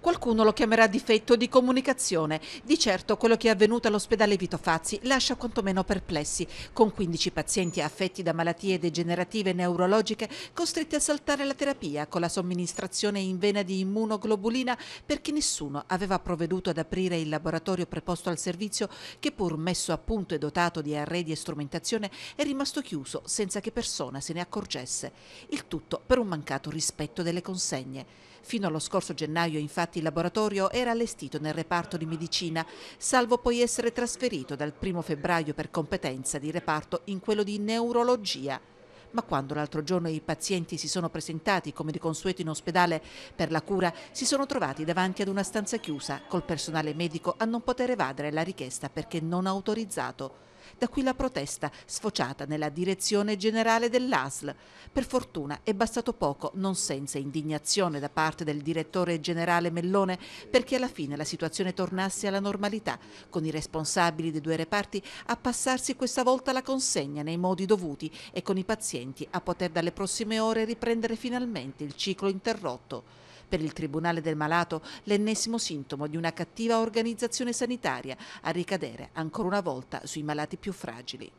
Qualcuno lo chiamerà difetto di comunicazione. Di certo quello che è avvenuto all'ospedale Vito Fazzi lascia quantomeno perplessi, con 15 pazienti affetti da malattie degenerative neurologiche costretti a saltare la terapia con la somministrazione in vena di immunoglobulina perché nessuno aveva provveduto ad aprire il laboratorio preposto al servizio che pur messo a punto e dotato di arredi e strumentazione è rimasto chiuso senza che persona se ne accorgesse. Il tutto per un mancato rispetto delle consegne. Fino allo scorso gennaio infatti Infatti il laboratorio era allestito nel reparto di medicina, salvo poi essere trasferito dal 1 febbraio per competenza di reparto in quello di neurologia ma quando l'altro giorno i pazienti si sono presentati come di consueto in ospedale per la cura, si sono trovati davanti ad una stanza chiusa, col personale medico a non poter evadere la richiesta perché non autorizzato da qui la protesta sfociata nella direzione generale dell'ASL. Per fortuna è bastato poco, non senza indignazione da parte del direttore generale Mellone, perché alla fine la situazione tornasse alla normalità, con i responsabili dei due reparti a passarsi questa volta la consegna nei modi dovuti e con i pazienti a poter dalle prossime ore riprendere finalmente il ciclo interrotto per il Tribunale del Malato l'ennesimo sintomo di una cattiva organizzazione sanitaria a ricadere ancora una volta sui malati più fragili.